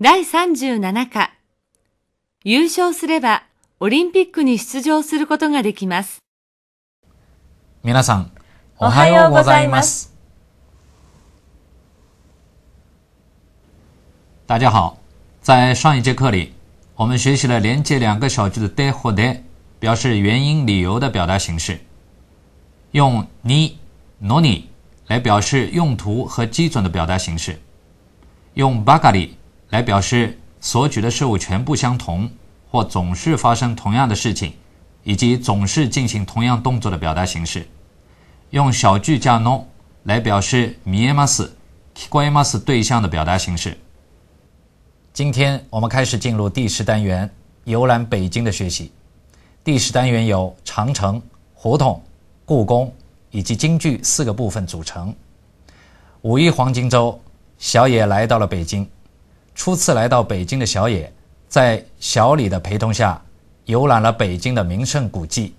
第37課。優勝すればオリンピックに出場することができます。皆さん、おはようございます。大家好，在上一节课里，我们学习了连接两个小句的でで。或でで。表示原因、理由的表达形式，用你、のに来表示用途和基准的表达形式，用ばかり。来表示所举的事物全部相同，或总是发生同样的事情，以及总是进行同样动作的表达形式，用小句加 no 来表示。miemas kimas 对象的表达形式。今天我们开始进入第十单元，游览北京的学习。第十单元由长城、胡同、故宫以及京剧四个部分组成。五一黄金周，小野来到了北京。初次来到北京的小野，在小李的陪同下，游览了北京的名胜古迹。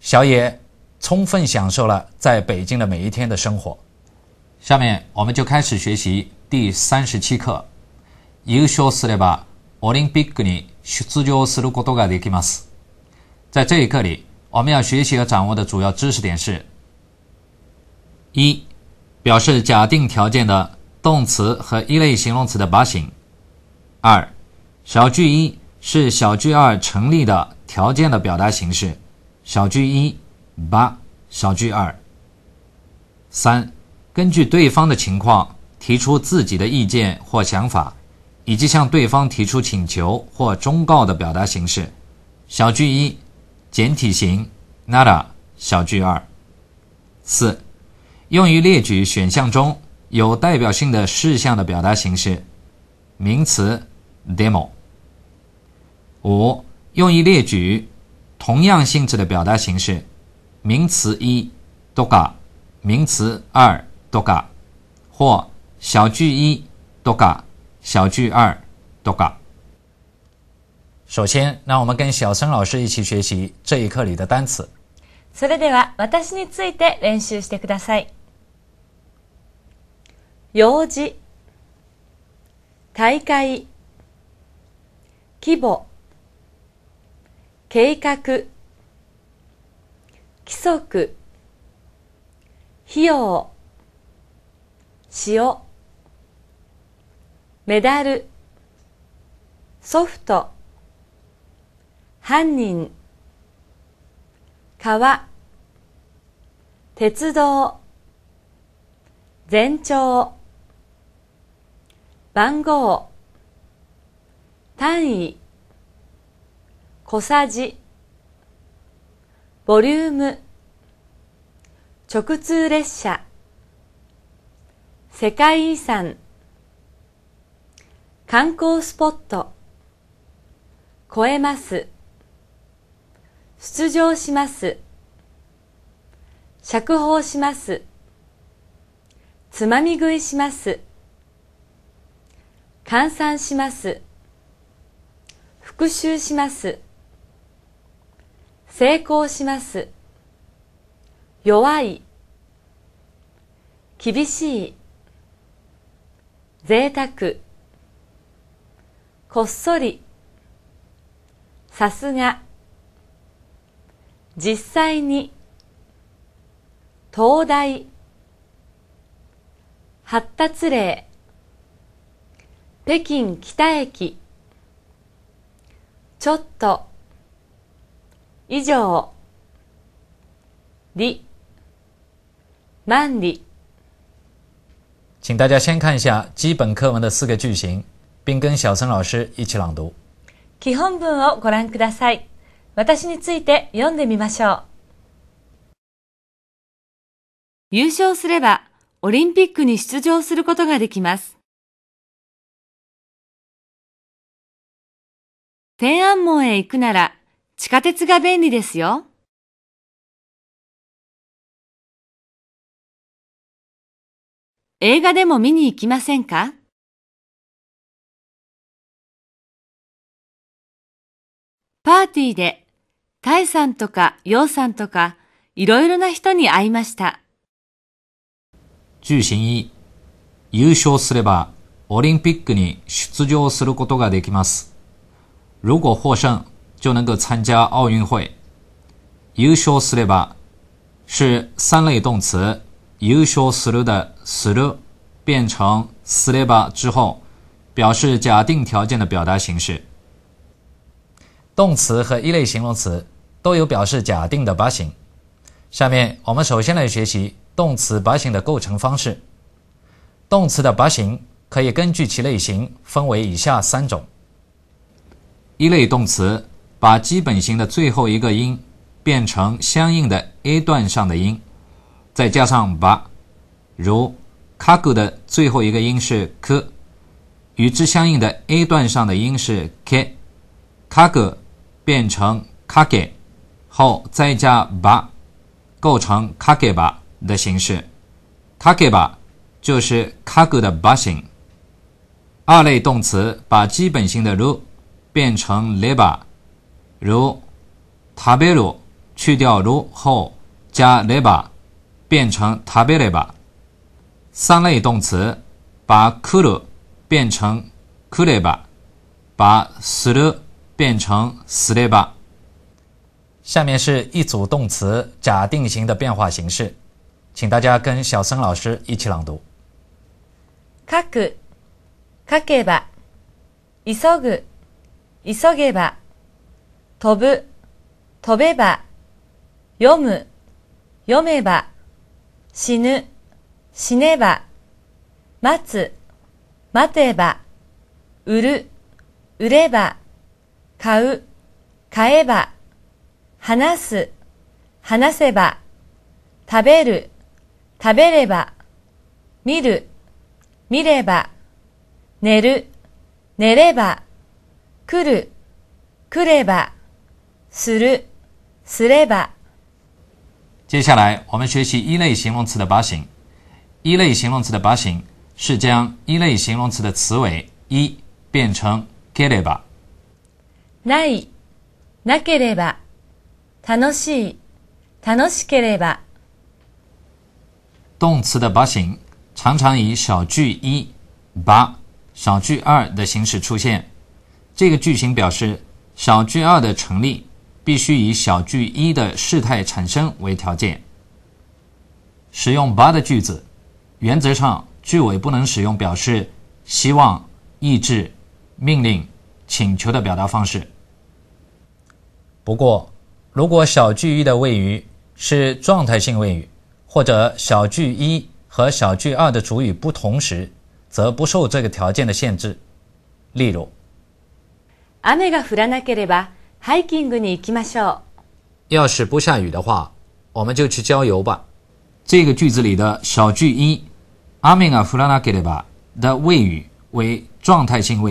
小野充分享受了在北京的每一天的生活。下面我们就开始学习第三十七课。i u s h o r t s Olympic に出場することができます。在这一课里，我们要学习和掌握的主要知识点是：一、表示假定条件的。动词和一类形容词的把型。二、小句一是小句二成立的条件的表达形式。小句一八小句二。三、根据对方的情况提出自己的意见或想法，以及向对方提出请求或忠告的表达形式。小句一简体型 nada 小句二。四、用于列举选项中。有代表性的事项的表达形式，名词 demo。五用以列举同样性质的表达形式，名词一 d o g a 名词二 d o g a 或小句一 d o g a 小句二 d o g a 首先，让我们跟小森老师一起学习这一课里的单词。それでは、私について練習してください。用事大会規模計画規則費用塩メダルソフト犯人川鉄道全長番号単位小さじボリューム直通列車世界遺産観光スポット超えます出場します釈放しますつまみ食いします換算します。復習します。成功します。弱い。厳しい。贅沢。こっそり。さすが。実際に。東大。発達例。北京北駅ちょっと以上里万里请大家先看一下基本课文的四个句型，并跟小森老师一起朗读。基本文をご覧ください。私について読んでみましょう。優勝すればオリンピックに出場することができます。天安門へ行くなら地下鉄が便利ですよ。映画でも見に行きませんかパーティーで、タイさんとかヨウさんとか、いろいろな人に会いました。中心に、優勝すれば、オリンピックに出場することができます。如果获胜，就能够参加奥运会。优 o u s ば a l s l p 是三类动词。优 o u s a l s l p 的する变成 s l ば p 之后，表示假定条件的表达形式。动词和一类形容词都有表示假定的吧形。下面我们首先来学习动词吧形的构成方式。动词的吧形可以根据其类型分为以下三种。一类动词把基本形的最后一个音变成相应的 A 段上的音，再加上把。如 kago 的最后一个音是 k 与之相应的 A 段上的音是 k k a g o 变成 kake，后再加 b 构成 kakeba 的形式。kakeba 就是 kago 的 ba g 二类动词把基本形的 ru。变成 l e 如 t a b e l 去掉 ro 后加 l e 变成 t a b e l 三类动词，把 k u 变成 k u r 把 s r u 变成 s u r e b 下面是一组动词假定型的变化形式，请大家跟小森老师一起朗读。書く、書けば、急ぐ。急げば、飛ぶ、飛べば、読む、読めば、死ぬ、死ねば、待つ、待てば、売る、売れば、買う、買えば、話す、話せば、食べる、食べれば、見る、見れば、寝る、寝れば、くる、くれば、する、すれば。接下来，我们学习一类形容词的把型。一类形容词的把型是将一类形容词的词尾一变成ければ。ない、なければ、楽しい、楽しければ。动词的把型常常以小句一、八、小句二的形式出现。这个句型表示小句二的成立必须以小句一的事态产生为条件。使用“把”的句子，原则上句尾不能使用表示希望、意志、命令、请求的表达方式。不过，如果小句一的谓语是状态性谓语，或者小句一和小句二的主语不同时，则不受这个条件的限制。例如。雨是不下雨的话，我们就去郊游吧。这个句子里的小句一“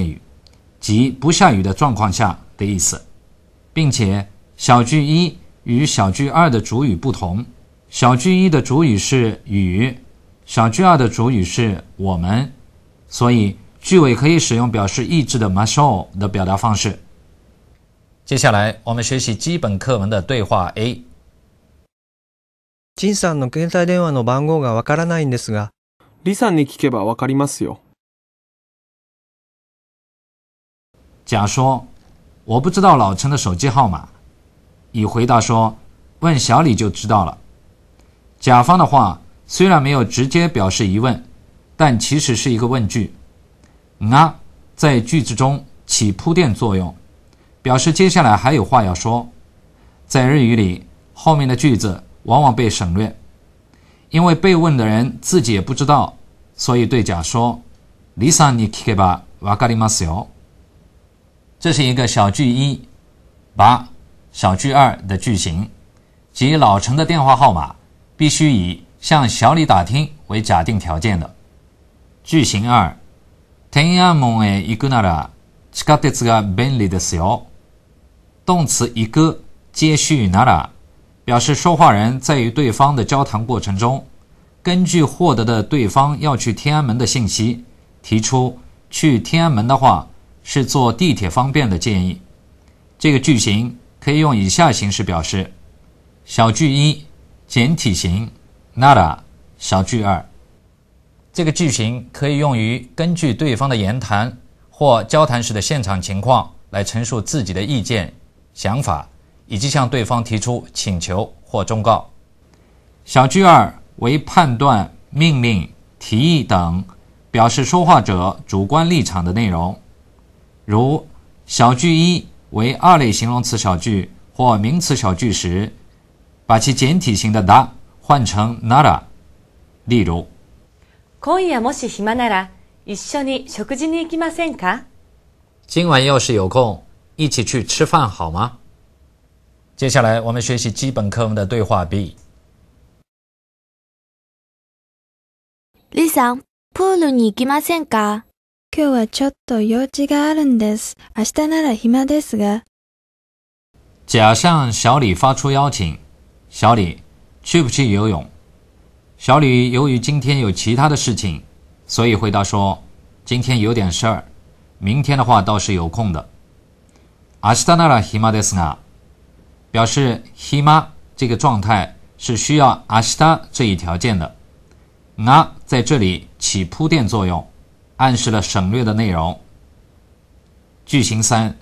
雨即不下雨”的意思，并且小句一与小句二的主语不同，小句一的主语是雨，小句二的主语是我们，所以。句尾可以使用表示意志的ましょ的表达方式。接下来我们学习基本课文的对话 A。陳さんの携帯電話の番号がからないんですが、李さんに聞けばかりますよ。甲说：“我不知道老陈的手机号码。”乙回答说：“问小李就知道了。”甲方的话虽然没有直接表示疑问，但其实是一个问句。啊，在句子中起铺垫作用，表示接下来还有话要说。在日语里，后面的句子往往被省略，因为被问的人自己也不知道。所以对甲说：“リサ、ニケバ、わかりますよ。”这是一个小句一，把小句二的句型，即老陈的电话号码必须以向小李打听为假定条件的句型二。天安门へ行くなら、地下鉄が便利ですよ。动词行く接续なら，表示说话人在与对方的交谈过程中，根据获得的对方要去天安门的信息，提出去天安门的话是坐地铁方便的建议。这个句型可以用以下形式表示：小句一简体型なら，小句二。这个句型可以用于根据对方的言谈或交谈时的现场情况来陈述自己的意见、想法，以及向对方提出请求或忠告。小句二为判断、命令、提议等表示说话者主观立场的内容。如小句一为二类形容词小句或名词小句时，把其简体型的 da 换成 nara。例如。今夜もし暇なら、一緒に食事に行きませんか今晚要是有空，一起去吃饭好吗？接下来我们学习基本课文的对话 B。李さん、プールに行きませんか？今日はちょっと用事があるんです。明日なら暇ですが。假向小李发出邀请，小李，去不去游泳？小李由于今天有其他的事情，所以回答说：“今天有点事儿，明天的话倒是有空的。”阿西达那拉希玛的意思啊，表示希玛这个状态是需要阿西达这一条件的。啊，在这里起铺垫作用，暗示了省略的内容。句型三，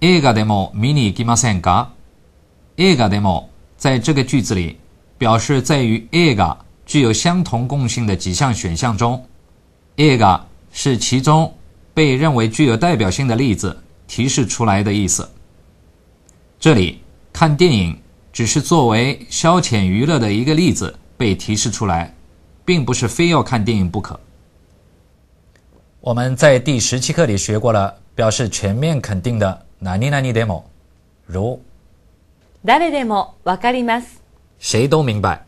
埃嘎德莫迷你吉玛森嘎，埃嘎德莫在这个句子里表示在于埃嘎。具有相同共性的几项选项中，ega 是其中被认为具有代表性的例子，提示出来的意思。这里看电影只是作为消遣娱乐的一个例子被提示出来，并不是非要看电影不可。我们在第十七课里学过了表示全面肯定的 n 如，谁都明白。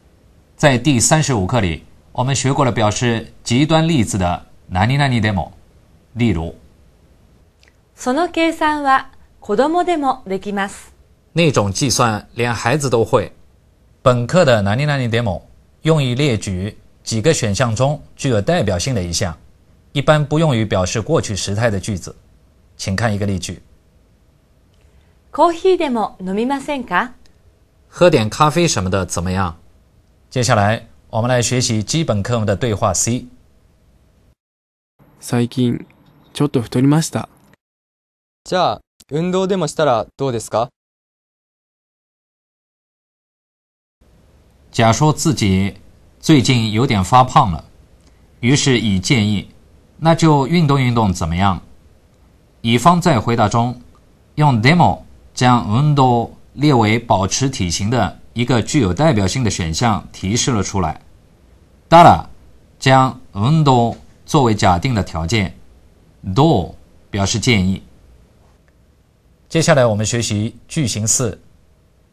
在第三十五课里，我们学过了表示极端例子的“なに、なにでも”，例如：“その計算は子供でもできます。”那种计算连孩子都会。本课的“なに、なにでも”用于列举几个选项中具有代表性的一项，一般不用于表示过去时态的句子。请看一个例句：“コーヒーでも飲みませんか？”喝点咖啡什么的怎么样？接下来我们来学习基本科目的对话 C。最近ちょっと太りました。じゃあ運動でもしたらどうですか？假说自己最近有点发胖了，于是乙建议那就运动运动怎么样？乙方在回答中用 demo 将运动列为保持体型的。一个具有代表性的选项提示了出来。ダラ将「ndo」作为假定的条件，ドウ表示建议。接下来我们学习句型四。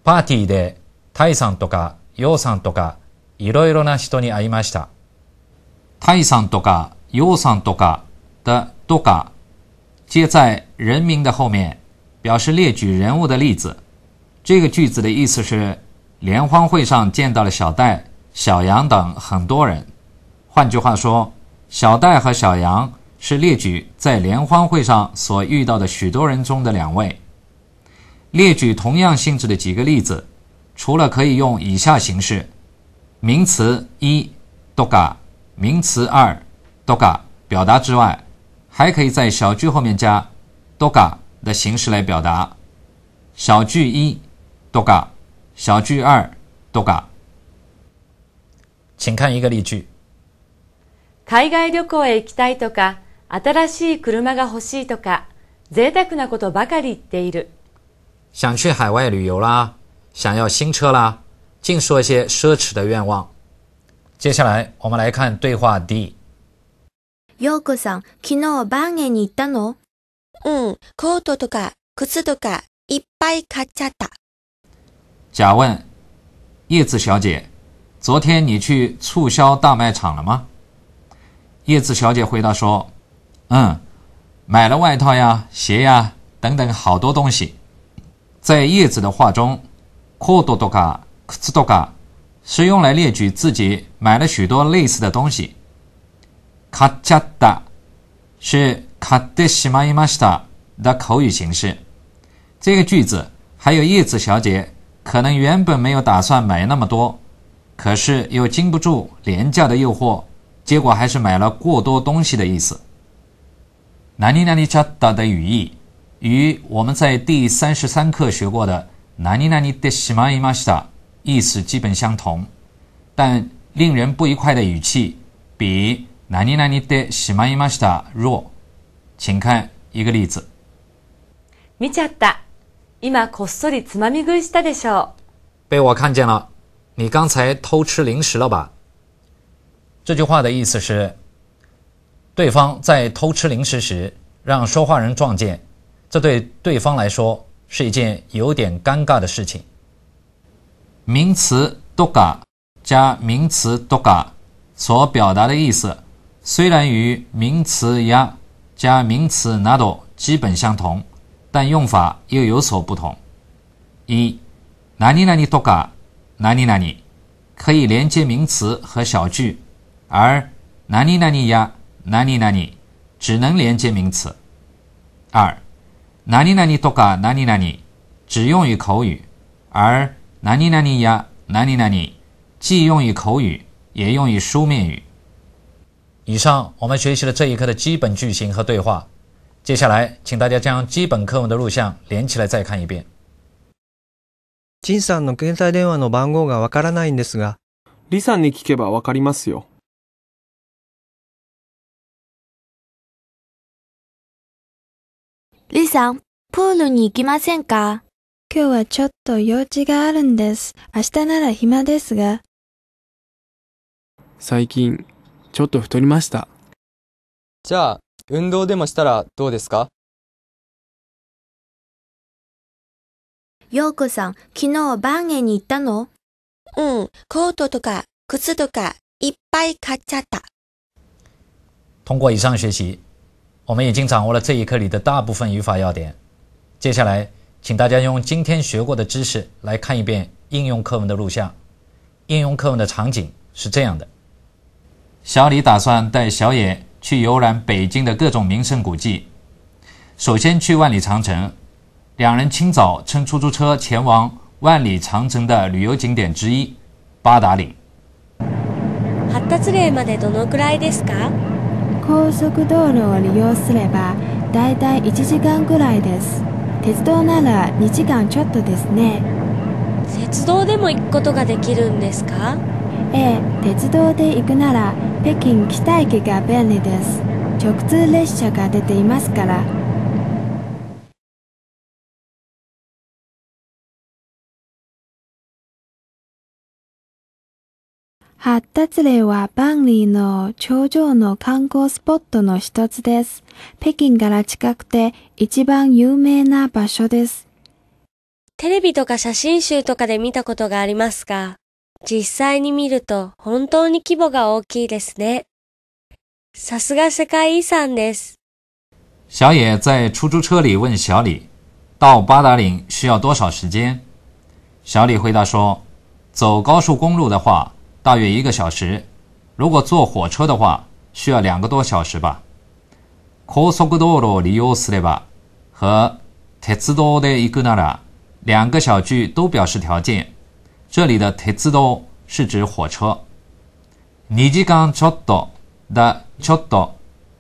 パーティーで泰山とか、楊さんとかいろいろな人に会いました。泰山とか、楊さんとかだとか、接在人名的后面，表示列举人物的例子。这个句子的意思是。联欢会上见到了小戴、小杨等很多人。换句话说，小戴和小杨是列举在联欢会上所遇到的许多人中的两位。列举同样性质的几个例子，除了可以用以下形式：名词一多 a 名词二多 a 表达之外，还可以在小句后面加多 a 的形式来表达。小句一多嘎。小句二，多嘎，请看一个例句。海外旅行行きたいとか、新しい車が欲しいとか、贅沢なことばかり言っている。想去海外旅游啦，想要新车啦，尽说一些奢侈的愿望。接下来我们来看对话 D。よくさん、昨日バニーたの。うん、コートとか靴とかいっぱい買っちゃった。甲问：“叶子小姐，昨天你去促销大卖场了吗？”叶子小姐回答说：“嗯，买了外套呀、鞋呀等等好多东西。”在叶子的话中，“コドドガ、クズドガ”是用来列举自己买了许多类似的东西，“カジャダ”是“カデシマイマシタ”的口语形式。这个句子还有叶子小姐。可能原本没有打算买那么多，可是又经不住廉价的诱惑，结果还是买了过多东西的意思。ナニナニち达的语义与我们在第三十三课学过的ナニナニ的しまいました意思基本相同，但令人不愉快的语气比ナニナニ的しまいました弱。请看一个例子。みちゃった。“今こっそりつまみ食したでしょう？”被我看见了，你刚才偷吃零食了吧？这句话的意思是，对方在偷吃零食时让说话人撞见，这对对方来说是一件有点尴尬的事情。名词 do 加名词 do 所表达的意思，虽然与名词 y 加名词 n a 基本相同。但用法又有所不同。一，哪里哪里多嘎，哪里哪里，可以连接名词和小句，而哪里哪里呀，哪里哪里，只能连接名词。二，哪里哪里多嘎，哪里哪里，只用于口语，而哪里哪里呀，哪里哪里，既用于口语，也用于书面语。以上我们学习了这一课的基本句型和对话。接下来，请大家将基本课文的录像连起来再看一遍。陳さんの携帯電話の番号がわからないんですが、李さんに聞けばわかりますよ。李さん、プールに行きませんか今日はちょっと用事があるんです。明日なら暇ですが。最近、ちょっと太りました。じゃあ、運動でもしたらどうですか？ようこさん、昨日ゲンに行ったの？うん、コートとか靴とかいっぱい買っちゃった。通过以上学习，我们已经掌握了这一课里的大部分语法要点。接下来，请大家用今天学过的知识来看一遍应用课文的录像。应用课文的场景是这样的：小李打算带小野。去游览北京的各种名胜古迹。首先去万里长城。两人清早乘出租车前往万里长城的旅游景点之一——八达岭。発達列までどのくらいですか？高速道路を利用すればだいたい1時間くらいです。鉄道なら2時間ちょっとですね。鉄道でも行くことができるんですか？A 鉄道で行くなら北京北駅が便利です直通列車が出ていますから発達例は万里の頂上の観光スポットの一つです。北京から近くて一番有名な場所です。テレビとか写真集とかで見たことがありますか実際に見ると本当に規模が大きいですね。さすが世界遺産です。小野在出租车里问小李：“到八达岭需要多少时间？”小李回答说：“走高速公路的话，大约一个小时；如果坐火车的话，需要两个多小时吧。”コソグドロリオスデバ和テツドのイグナラ两个小句都表示条件。这里的铁自多是指火车。你时刚ちょ的ちょ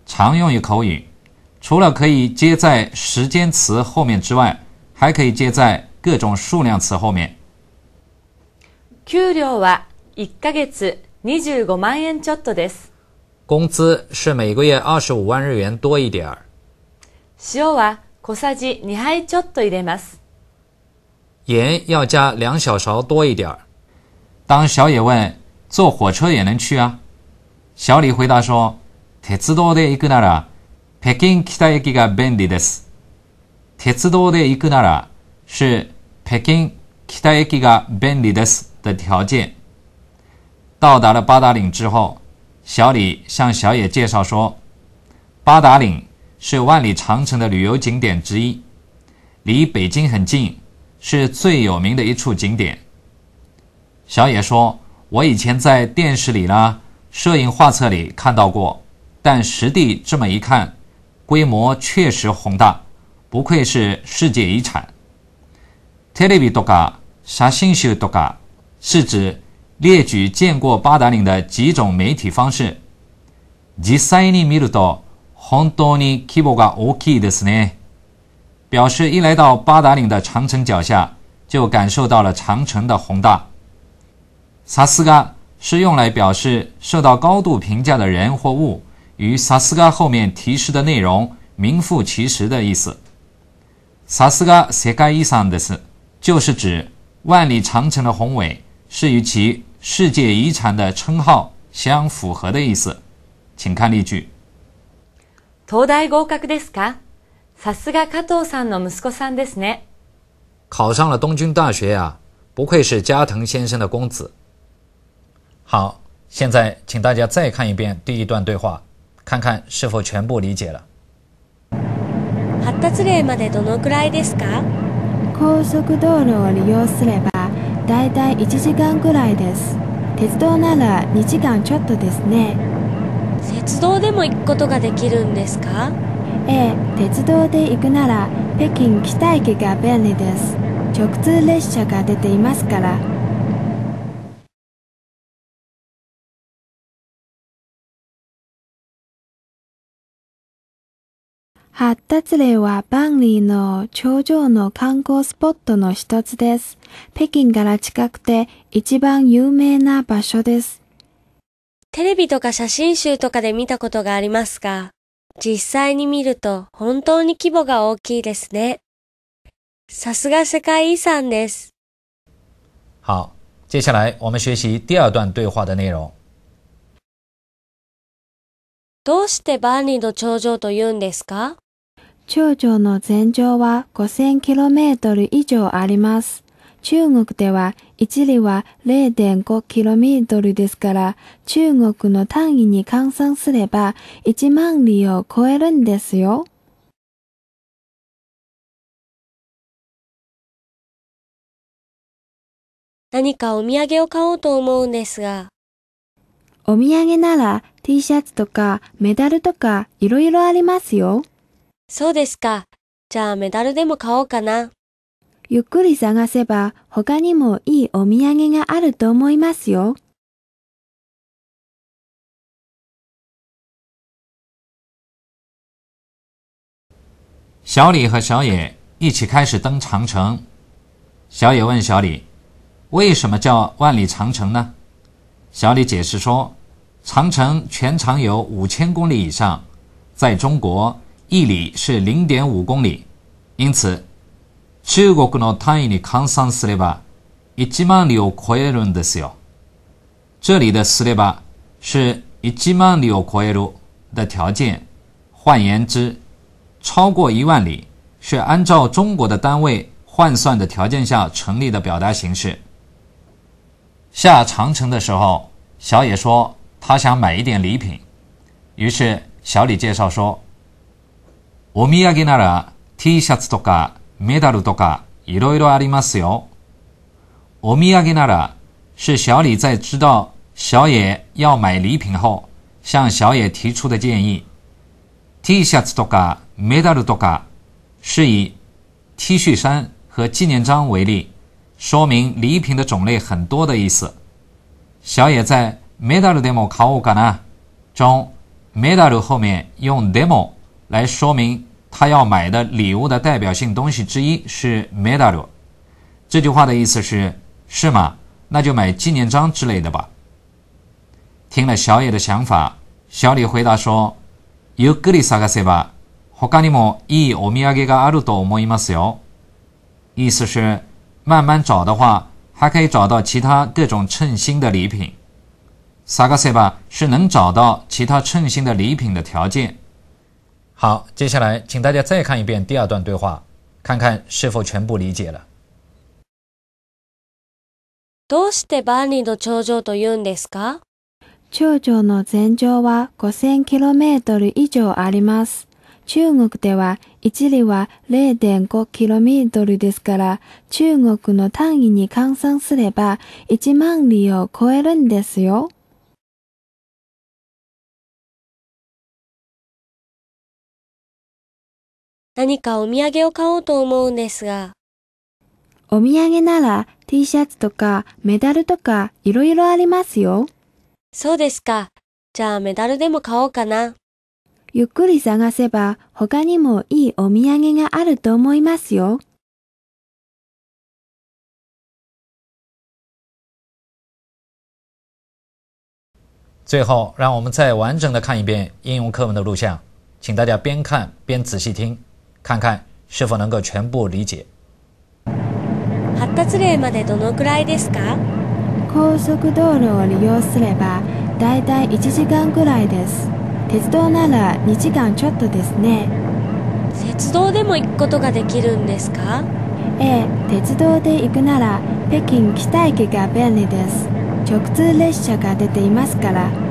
常用于口语，除了可以接在时间词后面之外，还可以接在各种数量词后面。給料は一ヶ月二十五万円ちょっとです。工资是每个月二十五万日元多一点儿。塩は小さじ二杯ちょっと入れます。盐要加两小勺多一点儿。当小野问：“坐火车也能去啊？”小李回答说：“鉄道で行くなら、北京北駅が便利です。鉄道で行くなら、是北京北駅が便利です的条件。”到达了八达岭之后，小李向小野介绍说：“八达岭是万里长城的旅游景点之一，离北京很近。”是最有名的一处景点。小野说：“我以前在电视里呢、摄影画册里看到过，但实地这么一看，规模确实宏大，不愧是世界遗产。” Television s a n s h d o a 是指列举见过八达岭的几种媒体方式。実際に見ると middle 本当に規模が大きいですね。表示一来到八达岭的长城脚下，就感受到了长城的宏大。萨斯嘎是用来表示受到高度评价的人或物，与萨斯嘎后面提示的内容名副其实的意思。萨斯嘎什嘎伊桑德斯就是指万里长城的宏伟是与其世界遗产的称号相符合的意思。请看例句：，东大合格ですか？さすが加藤さんの息子さんですね。考上了东京大学呀、啊，不愧是加藤先生的公子。好，现在请大家再看一遍第一段对话，看看是否全部理解了。発達例までどのくらいですか？高速道路を利用すればだいたい時間くらいです。鉄道なら時間ちょっとですね。鉄道でも行くことができるんですか？A 鉄道で行くなら北京北駅が便利です直通列車が出ていますから発達例は万里の頂上の観光スポットの一つです。北京から近くて一番有名な場所です。テレビとか写真集とかで見たことがありますか実際に見ると本当に規模が大きいですね。さすが世界遺産です。好，接下来我们学习第二段对话的内容。どうして万里の長城と言うんですか長城の全長は 5000km 以上あります。中国では一里は 0.5km ですから、中国の単位に換算すれば1万里を超えるんですよ。何かお土産を買おうと思うんですが。お土産なら T シャツとかメダルとかいろいろありますよ。そうですか。じゃあメダルでも買おうかな。ゆっくり探せば、他にもいいお土産があると思いますよ。小李和小野一起开始登长城。小野问小李：“为什么叫万里长城呢？”小李解释说：“长城全长有五千公里以上，在中国一里是零点五公里，因此。”中国の単位に換算すれば一万里を超えるんですよ。这里的“すれば”是“一万里を超える”的条件，换言之，超过一万里是按照中国的单位换算的条件下成立的表达形式。下长城的时候，小野说他想买一点礼品，于是小李介绍说：“オミヤギなら T シャツとか。”メダルとかいろいろありますよ。お土産なら、是小李在知道小野要买礼品后，向小野提出的建议。T シャツとかメダルとか、是以 T 恤衫和纪念章为例，说明礼品的种类很多的意思。小野在メダルでも買おうかな中，メダル后面用デモ来说明。他要买的礼物的代表性东西之一是メダル。这句话的意思是是吗？那就买纪念章之类的吧。听了小野的想法，小李回答说：“ゆっくり探しば、ほにもいいおみやがあると思いますよ。”意思是慢慢找的话，还可以找到其他各种称心的礼品。探しば是能找到其他称心的礼品的条件。好，接下来请大家再看一遍第二段对话，看看是否全部理解了。どうして万里の長城と言うんですか長城の全長は 5000km 以上あります。中国では一里は 0.5km ですから、中国の単位に換算すれば1万里を超えるんですよ。何かお土産を買おうと思うんですが。お土産なら T シャツとかメダルとかいろいろありますよ。そうですか。じゃあメダルでも買おうかな。ゆっくり探せば他にもいいお土産があると思いますよ。最後、让我们再完整的看一遍应用课文的录像，请大家边看边仔细听。看看是否能够全部理解。発達例までどのくらいですか高速道路を利用すればだいたい1時間くらいです。鉄道なら2時間ちょっとですね。鉄道でも行くことができるんですかええ、鉄道で行くなら北京北駅が便利です。直通列車が出ていますから。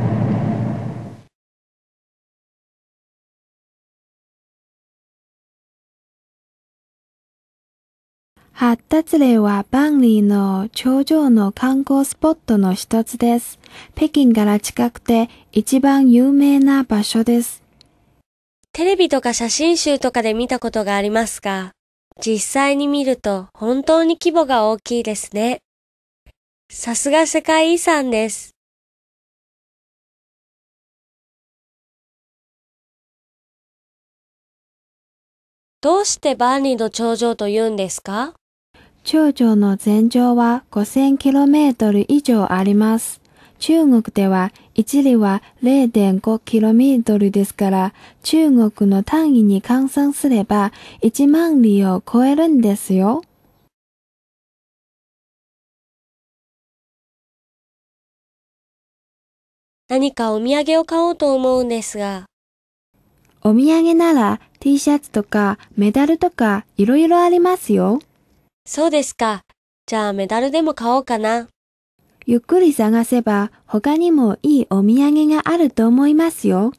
発達例は万里の頂上の観光スポットの一つです。北京から近くて一番有名な場所です。テレビとか写真集とかで見たことがありますが、実際に見ると本当に規模が大きいですね。さすが世界遺産です。どうして万里の頂上と言うんですか長城の全長は 5000km 以上あります。中国では一里は 0.5km ですから、中国の単位に換算すれば1万里を超えるんですよ。何かお土産を買おうと思うんですが。お土産なら T シャツとかメダルとかいろいろありますよ。そうですか。じゃあメダルでも買おうかな。ゆっくり探せば他にもいいお土産があると思いますよ。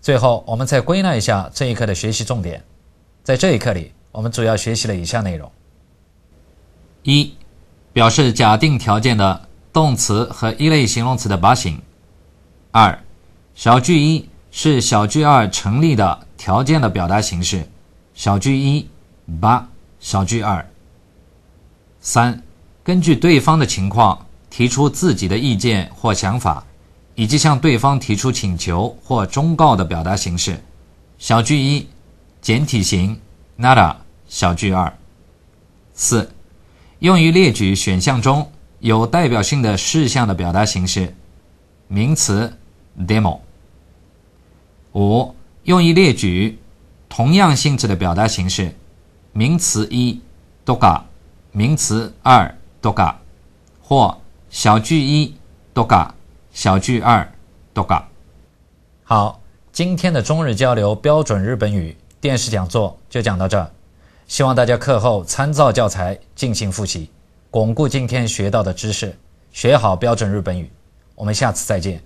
最後、我们再归纳一下这一课的学习重点。在这一课里，我们主要学习了以下内容：一、表示假定条件的动词和一类形容词的把型；二、小句一是小句二成立的条件的表达形式，小句一八小句二三，根据对方的情况提出自己的意见或想法，以及向对方提出请求或忠告的表达形式，小句一简体型 nada 小句二四，用于列举选项中有代表性的事项的表达形式，名词。demo 五用以列举同样性质的表达形式，名词一 doga，名词二 doga，或小句一 doga，小句二 doga。好，今天的中日交流标准日本语电视讲座就讲到这儿。希望大家课后参照教材进行复习，巩固今天学到的知识，学好标准日本语。我们下次再见。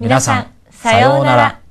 皆さんさようなら